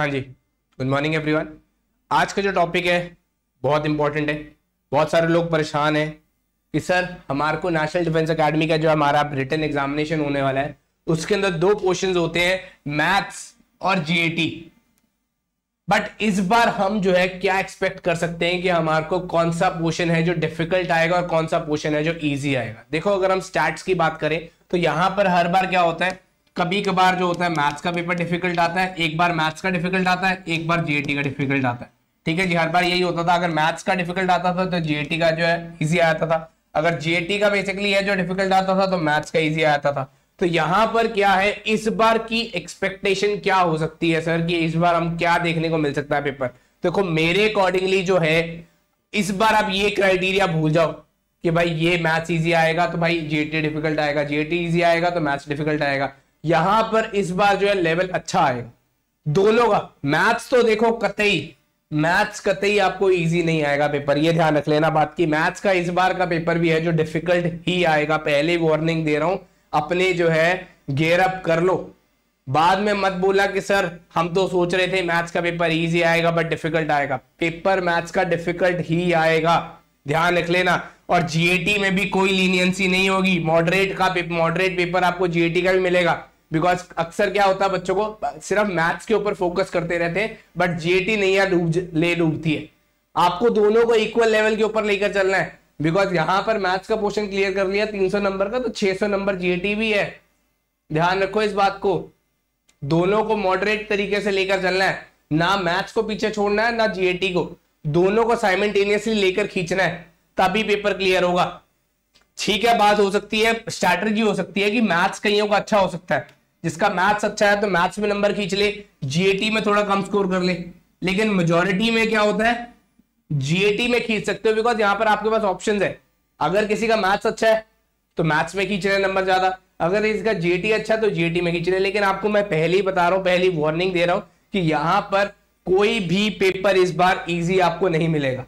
हाँ जी good morning everyone आज का जो टॉपिक है बहुत इंपॉर्टेंट है बहुत सारे लोग परेशान हैं कि सर हमारे को नेशनल डिफेंस अकेडमी का जो हमारा रिटर्न एग्जामिनेशन होने वाला है उसके अंदर दो क्वेश्चन होते हैं मैथ्स और जीएटी बट इस बार हम जो है क्या एक्सपेक्ट कर सकते हैं कि हमारे को कौन सा पोर्शन है जो डिफिकल्ट आएगा और कौन सा पोर्शन है जो इजी आएगा देखो अगर हम स्टैट्स की बात करें तो यहां पर हर बार क्या होता है कभी कभार जो होता है मैथ्स का पेपर डिफिकल्ट आता है एक बार मैथ्स का डिफिकल्ट आता है एक बार जीएटी का डिफिकल्ट आता है ठीक है जी हर बार यही होता था अगर मैथ्स का डिफिकल्ट आता था तो जीएटी का जो है इजी आता था अगर जीएटी का बेसिकली है जो डिफिकल्ट आता था तो मैथ्स का इजी आता था तो यहां पर क्या है इस बार की एक्सपेक्टेशन क्या हो सकती है सर कि इस बार हम क्या देखने को मिल सकता है पेपर देखो तो मेरे अकॉर्डिंगली जो है इस बार आप ये क्राइटेरिया भूल जाओ कि भाई ये मैथ्स इजी आएगा तो भाई जीएटी डिफिकल्ट आएगा जीएटी इजी आएगा तो मैथ्स डिफिकल्ट आएगा यहां पर इस बार जो है लेवल अच्छा आएगा दोनों का मैथ्स तो देखो कतई मैथ्स कतई आपको इजी नहीं आएगा पेपर ये ध्यान रख लेना बात की मैथ्स का इस बार का पेपर भी है जो डिफिकल्ट ही आएगा पहले वार्निंग दे रहा हूं अपने जो है गेयर अप कर लो बाद में मत बोला कि सर हम तो सोच रहे थे मैथ्स का पेपर इजी आएगा बट डिफिकल्ट आएगा पेपर मैथ्स का डिफिकल्ट ही आएगा ध्यान रख लेना और जीएटी में भी कोई लीनियंसी नहीं होगी मॉडरेट का मॉडरेट पेपर आपको जीएटी का भी मिलेगा बिकॉज अक्सर क्या होता है बच्चों को सिर्फ मैथ्स के ऊपर फोकस करते रहते हैं बट जीएटी नहीं है डूब ले डूबती है आपको दोनों को इक्वल लेवल के ऊपर लेकर चलना है बिकॉज यहां पर मैथ्स का पोर्शन क्लियर कर लिया 300 नंबर का तो 600 नंबर जीएटी भी है ध्यान रखो इस बात को दोनों को मॉडरेट तरीके से लेकर चलना है ना मैथ्स को पीछे छोड़ना है ना जीएटी को दोनों को साइमेंटेनियसली लेकर खींचना है तभी पेपर क्लियर होगा ठीक है बात हो सकती है स्ट्रैटेजी हो सकती है कि मैथ्स कईयों का अच्छा हो सकता है जिसका मैथ्स अच्छा है तो मैथ्स में नंबर खींच ले जीएटी में थोड़ा कम स्कोर कर ले लेकिन मेजोरिटी में क्या होता है जीएटी में खींच सकते हो बिकॉज यहां पर आपके पास ऑप्शन है अगर किसी का मैथ्स अच्छा है तो मैथ्स में खींच रहे नंबर ज्यादा अगर इसका जीएटी अच्छा है तो जीएटी में खींच रहे लेकिन आपको मैं पहले ही बता रहा हूं पहली वार्निंग दे रहा हूं कि यहां पर कोई भी पेपर इस बार इजी आपको नहीं मिलेगा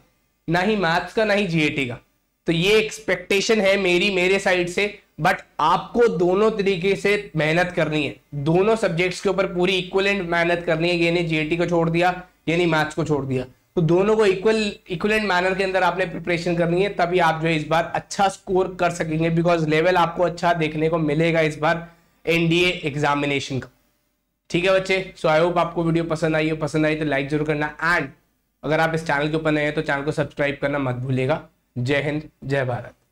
ना ही मैथ्स का ना ही जीएटी का तो ये एक्सपेक्टेशन है मेरी मेरे साइड से बट आपको दोनों तरीके से मेहनत करनी है दोनों सब्जेक्ट्स के ऊपर पूरी इक्वलेंट मेहनत करनी है यानी जीएटी को छोड़ दिया यानी मैथ्स को छोड़ दिया तो दोनों को इक्वल इक्वलेंट मैनर के अंदर आपने प्रिपरेशन करनी है तभी आप जो है इस बार अच्छा स्कोर कर सकेंगे बिकॉज लेवल आपको अच्छा देखने को मिलेगा इस बार एनडीए एग्जामिनेशन का ठीक है बच्चे सो आई होप आपको वीडियो पसंद आई हो पसंद आई तो लाइक जरूर करना एंड अगर आप इस चैनल के ऊपर नए हैं तो चैनल को सब्सक्राइब करना मत भूलेगा जय हिंद जय भारत